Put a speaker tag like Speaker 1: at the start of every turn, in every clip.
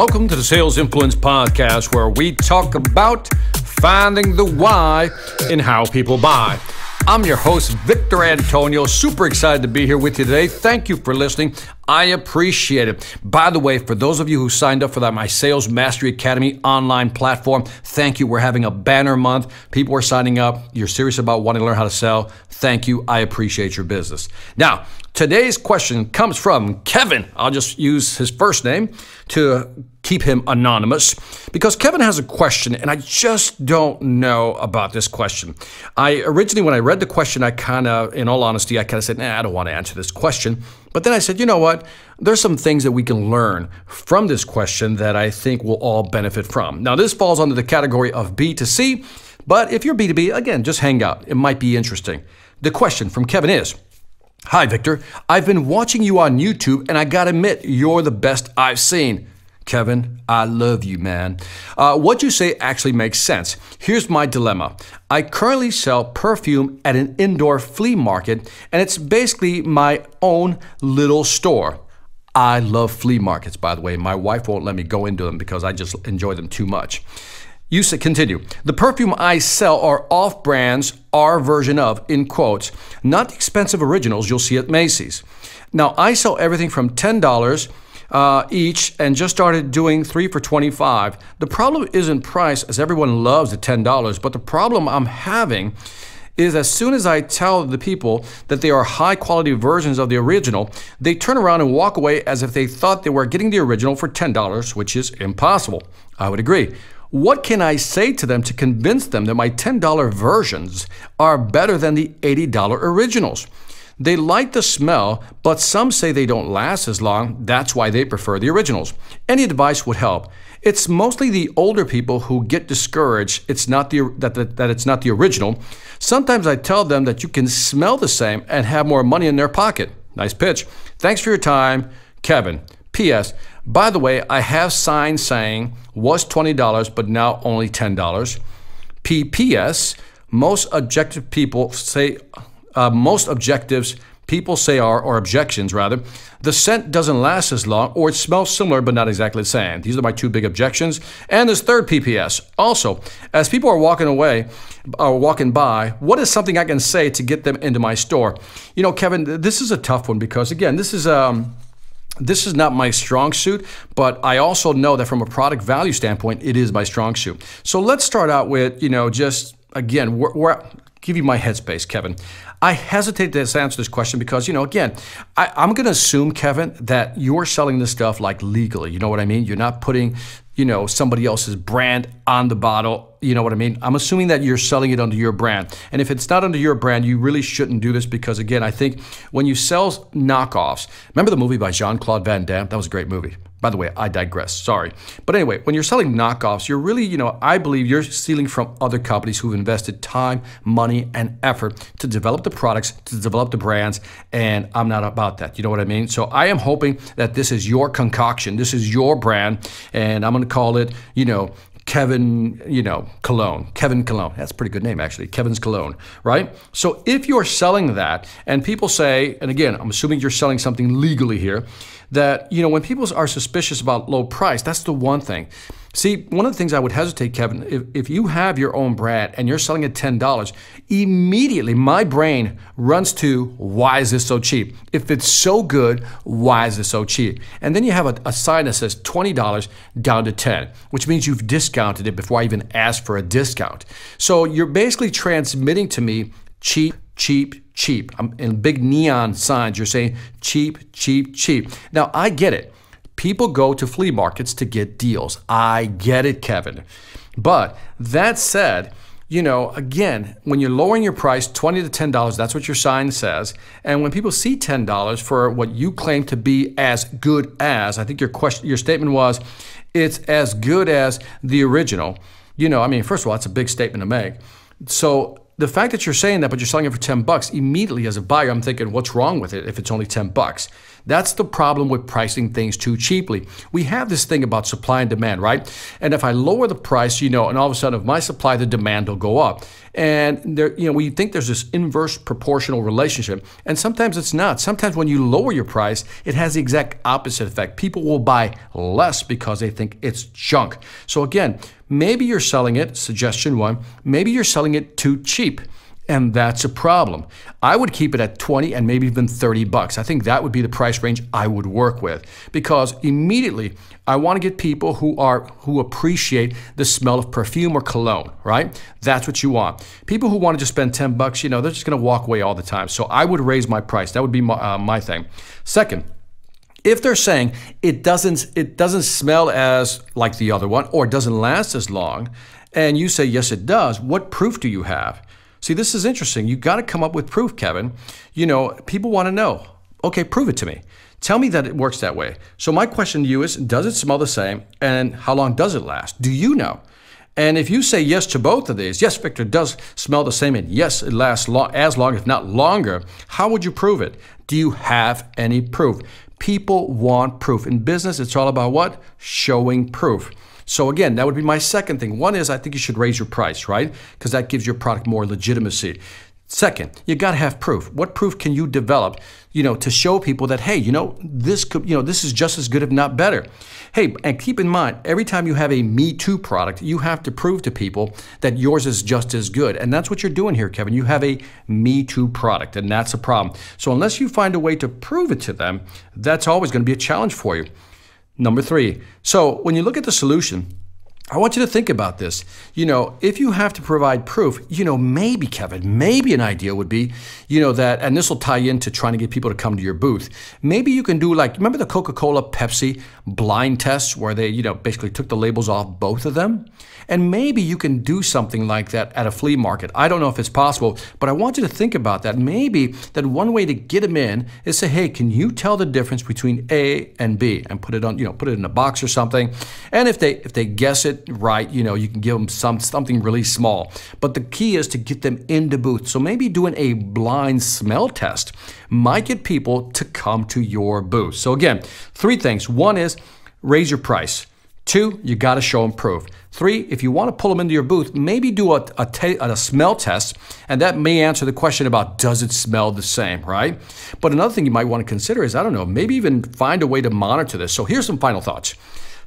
Speaker 1: Welcome to the Sales Influence Podcast, where we talk about finding the why in how people buy. I'm your host, Victor Antonio. Super excited to be here with you today. Thank you for listening. I appreciate it. By the way, for those of you who signed up for that My Sales Mastery Academy online platform, thank you. We're having a banner month. People are signing up. You're serious about wanting to learn how to sell. Thank you. I appreciate your business. Now, Today's question comes from Kevin. I'll just use his first name to keep him anonymous because Kevin has a question and I just don't know about this question. I originally, when I read the question, I kind of, in all honesty, I kind of said, nah, I don't want to answer this question. But then I said, you know what? There's some things that we can learn from this question that I think we'll all benefit from. Now, this falls under the category of B to C, but if you're B2B, again, just hang out. It might be interesting. The question from Kevin is, Hi, Victor. I've been watching you on YouTube, and I gotta admit, you're the best I've seen. Kevin, I love you, man. Uh, what you say actually makes sense. Here's my dilemma I currently sell perfume at an indoor flea market, and it's basically my own little store. I love flea markets, by the way. My wife won't let me go into them because I just enjoy them too much. You say, continue. The perfume I sell are off brands, our version of, in quotes, not expensive originals you'll see at Macy's. Now, I sell everything from $10 uh, each and just started doing three for 25. The problem isn't price, as everyone loves the $10, but the problem I'm having is as soon as I tell the people that they are high quality versions of the original, they turn around and walk away as if they thought they were getting the original for $10, which is impossible. I would agree. What can I say to them to convince them that my $10 versions are better than the $80 originals? They like the smell, but some say they don't last as long. That's why they prefer the originals. Any advice would help. It's mostly the older people who get discouraged. It's not the that, that, that it's not the original. Sometimes I tell them that you can smell the same and have more money in their pocket. Nice pitch. Thanks for your time, Kevin. P.S. By the way, I have signs saying was $20, but now only $10. PPS, most objective people say, uh, most objectives people say are, or objections rather, the scent doesn't last as long or it smells similar but not exactly the same. These are my two big objections. And this third PPS. Also, as people are walking away or walking by, what is something I can say to get them into my store? You know, Kevin, this is a tough one because again, this is um this is not my strong suit, but I also know that from a product value standpoint, it is my strong suit. So let's start out with, you know, just again, we're, we're give you my headspace, Kevin. I hesitate to answer this question because, you know, again, I, I'm going to assume, Kevin, that you're selling this stuff like legally. You know what I mean? You're not putting, you know, somebody else's brand on the bottle. You know what I mean? I'm assuming that you're selling it under your brand. And if it's not under your brand, you really shouldn't do this because, again, I think when you sell knockoffs, remember the movie by Jean Claude Van Damme? That was a great movie. By the way, I digress. Sorry. But anyway, when you're selling knockoffs, you're really, you know, I believe you're stealing from other companies who've invested time, money, and effort to develop the products, to develop the brands, and I'm not about that. You know what I mean? So I am hoping that this is your concoction. This is your brand, and I'm going to call it, you know, Kevin, you know, Cologne, Kevin Cologne. That's a pretty good name, actually. Kevin's Cologne, right? So if you're selling that and people say, and again, I'm assuming you're selling something legally here, that, you know, when people are suspicious about low price, that's the one thing. See, one of the things I would hesitate, Kevin, if, if you have your own brand and you're selling at $10, immediately my brain runs to why is this so cheap? If it's so good, why is this so cheap? And then you have a, a sign that says $20 down to 10, which means you've discounted it before I even asked for a discount. So you're basically transmitting to me cheap, cheap, cheap. I'm in big neon signs, you're saying cheap, cheap, cheap. Now I get it. People go to flea markets to get deals. I get it, Kevin. But that said, you know, again, when you're lowering your price 20 to $10, that's what your sign says. And when people see $10 for what you claim to be as good as, I think your question your statement was it's as good as the original. You know, I mean, first of all, that's a big statement to make. So the fact that you're saying that, but you're selling it for 10 bucks, immediately as a buyer, I'm thinking, what's wrong with it if it's only 10 bucks? That's the problem with pricing things too cheaply. We have this thing about supply and demand, right? And if I lower the price, you know, and all of a sudden, if my supply, the demand will go up. And there, you know, we think there's this inverse proportional relationship, and sometimes it's not. Sometimes when you lower your price, it has the exact opposite effect. People will buy less because they think it's junk. So again, maybe you're selling it, suggestion one, maybe you're selling it too cheap. And that's a problem. I would keep it at 20 and maybe even 30 bucks. I think that would be the price range I would work with because immediately I want to get people who are who appreciate the smell of perfume or cologne, right? That's what you want. People who want to just spend 10 bucks, you know, they're just going to walk away all the time. So I would raise my price. That would be my, uh, my thing. Second, if they're saying it doesn't it doesn't smell as like the other one or it doesn't last as long and you say yes it does, what proof do you have? See, this is interesting. You got to come up with proof, Kevin. You know, people want to know. Okay, prove it to me. Tell me that it works that way. So my question to you is, does it smell the same and how long does it last? Do you know? And if you say yes to both of these, yes, Victor does smell the same, and yes, it lasts as long, if not longer, how would you prove it? Do you have any proof? People want proof. In business, it's all about what? Showing proof. So again, that would be my second thing. One is I think you should raise your price, right? Because that gives your product more legitimacy. Second, you got to have proof. What proof can you develop, you know, to show people that hey, you know, this could, you know, this is just as good if not better. Hey, and keep in mind, every time you have a me too product, you have to prove to people that yours is just as good. And that's what you're doing here, Kevin. You have a me too product, and that's a problem. So unless you find a way to prove it to them, that's always going to be a challenge for you. Number three. So when you look at the solution, I want you to think about this. You know, if you have to provide proof, you know, maybe, Kevin, maybe an idea would be, you know, that, and this will tie into trying to get people to come to your booth. Maybe you can do like, remember the Coca Cola, Pepsi? blind tests where they, you know, basically took the labels off both of them. And maybe you can do something like that at a flea market. I don't know if it's possible, but I want you to think about that. Maybe that one way to get them in is say, hey, can you tell the difference between A and B? And put it on, you know, put it in a box or something. And if they if they guess it right, you know, you can give them some something really small. But the key is to get them into booth. So maybe doing a blind smell test might get people to come to your booth. So, again, three things. One is raise your price. Two, you got to show them proof. Three, if you want to pull them into your booth, maybe do a, a, a, smell test, and that may answer the question about does it smell the same, right? But another thing you might want to consider is I don't know, maybe even find a way to monitor this. So here's some final thoughts.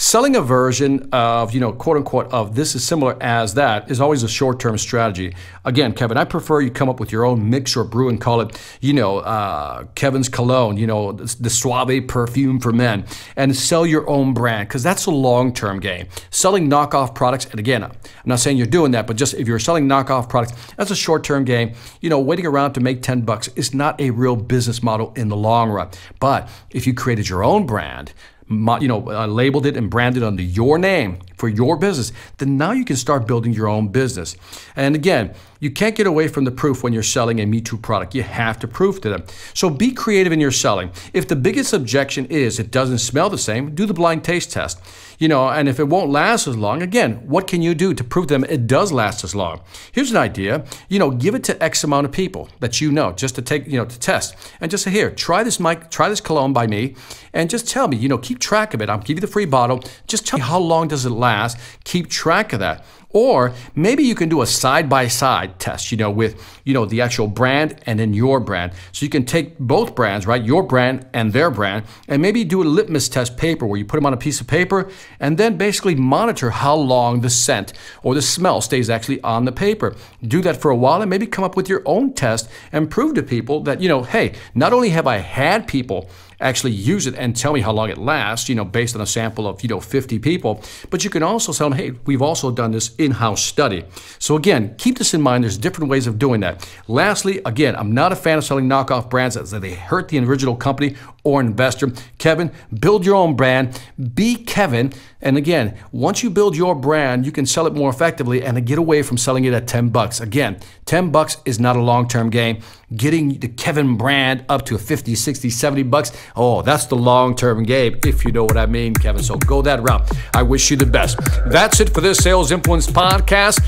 Speaker 1: Selling a version of, you know, quote unquote, of this is similar as that is always a short term strategy. Again, Kevin, I prefer you come up with your own mix or brew and call it, you know, uh, Kevin's Cologne, you know, the Suave perfume for men, and sell your own brand because that's a long term game. Selling knockoff products, and again, I'm not saying you're doing that, but just if you're selling knockoff products, that's a short term game. You know, waiting around to make 10 bucks is not a real business model in the long run. But if you created your own brand, you know, uh, labeled it and branded under your name for your business, then now you can start building your own business. And again, you can't get away from the proof when you're selling a Me Too product. You have to prove to them. So be creative in your selling. If the biggest objection is it doesn't smell the same, do the blind taste test. You know, and if it won't last as long, again, what can you do to prove to them it does last as long? Here's an idea. You know, give it to X amount of people that you know just to take, you know, to test. And just say, here, try this mic, try this cologne by me, and just tell me, you know, keep track of it. I'll give you the free bottle. Just tell me how long does it last. Keep track of that. Or maybe you can do a side-by-side test, you know, with, you know, the actual brand and then your brand. So you can take both brands, right? Your brand and their brand, and maybe do a litmus test paper where you put them on a piece of paper and then basically monitor how long the scent or the smell stays actually on the paper. Do that for a while and maybe come up with your own test and prove to people that, you know, hey, not only have I had people actually use it and tell me how long it lasts, you know, based on a sample of, you know, 50 people. But you can also tell them, hey, we've also done this in-house study. So again, keep this in mind. There's different ways of doing that. Lastly, again, I'm not a fan of selling knockoff brands That they hurt the original company or investor. Kevin, build your own brand. Be Kevin. And again, once you build your brand, you can sell it more effectively and get away from selling it at 10 bucks. Again, 10 bucks is not a long-term game. Getting the Kevin brand up to 50, 60, 70 bucks, oh, that's the long-term game, if you know what I mean, Kevin. So go that route. I wish you the best. That's it for this Sales Influence podcast.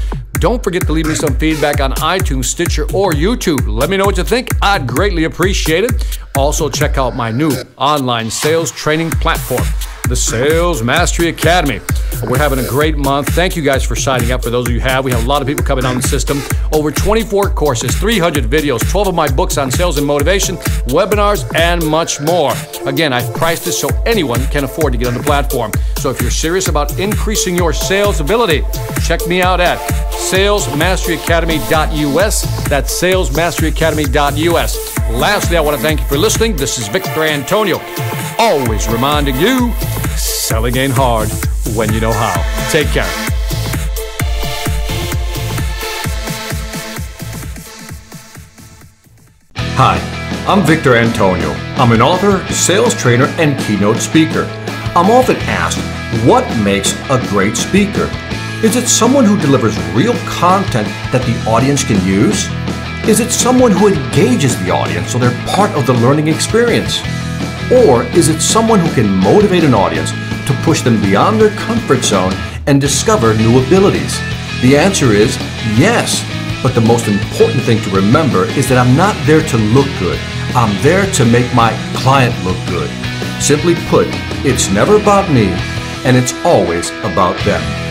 Speaker 1: Don't forget to leave me some feedback on iTunes, Stitcher, or YouTube. Let me know what you think. I'd greatly appreciate it. Also, check out my new online sales training platform the Sales Mastery Academy. We're having a great month. Thank you guys for signing up. For those of you have, we have a lot of people coming on the system. Over 24 courses, 300 videos, 12 of my books on sales and motivation, webinars, and much more. Again, I've priced this so anyone can afford to get on the platform. So if you're serious about increasing your sales ability, check me out at salesmasteryacademy.us. That's salesmasteryacademy.us. Lastly, I want to thank you for listening. This is Victor Antonio always reminding you selling ain't hard when you know how. Take care. Hi, I'm Victor Antonio. I'm an author, sales trainer, and keynote speaker. I'm often asked, what makes a great speaker? Is it someone who delivers real content that the audience can use? Is it someone who engages the audience so they're part of the learning experience? Or is it someone who can motivate an audience to push them beyond their comfort zone and discover new abilities? The answer is yes. But the most important thing to remember is that I'm not there to look good. I'm there to make my client look good. Simply put, it's never about me and it's always about them.